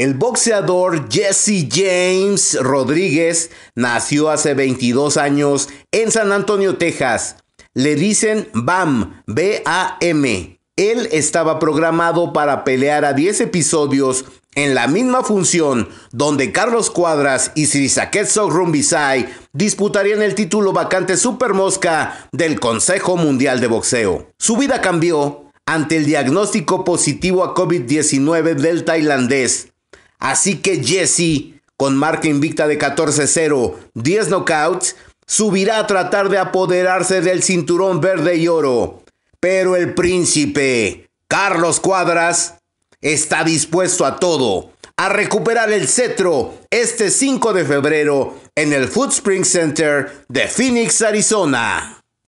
El boxeador Jesse James Rodríguez nació hace 22 años en San Antonio, Texas. Le dicen BAM, B-A-M. Él estaba programado para pelear a 10 episodios en la misma función donde Carlos Cuadras y Sirisaquetso Rumbisai disputarían el título vacante Super Mosca del Consejo Mundial de Boxeo. Su vida cambió ante el diagnóstico positivo a COVID-19 del tailandés Así que Jesse, con marca invicta de 14-0, 10 knockouts, subirá a tratar de apoderarse del cinturón verde y oro. Pero el príncipe, Carlos Cuadras, está dispuesto a todo, a recuperar el cetro este 5 de febrero en el Food Spring Center de Phoenix, Arizona.